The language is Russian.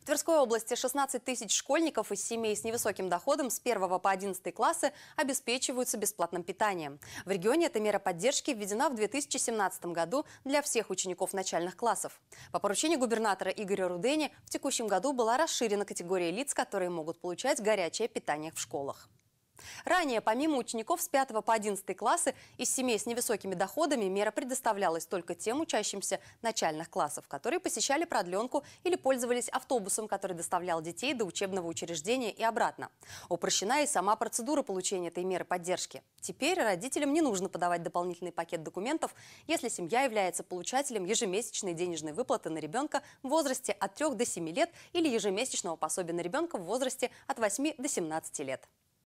В Тверской области 16 тысяч школьников из семей с невысоким доходом с 1 по 11 классы обеспечиваются бесплатным питанием. В регионе эта мера поддержки введена в 2017 году для всех учеников начальных классов. По поручению губернатора Игоря Рудени в текущем году была расширена категория лиц, которые могут получать горячее питание в школах. Ранее, помимо учеников с 5 по 11 классы, из семей с невысокими доходами мера предоставлялась только тем учащимся начальных классов, которые посещали продленку или пользовались автобусом, который доставлял детей до учебного учреждения и обратно. Упрощена и сама процедура получения этой меры поддержки. Теперь родителям не нужно подавать дополнительный пакет документов, если семья является получателем ежемесячной денежной выплаты на ребенка в возрасте от 3 до 7 лет или ежемесячного пособия на ребенка в возрасте от 8 до 17 лет.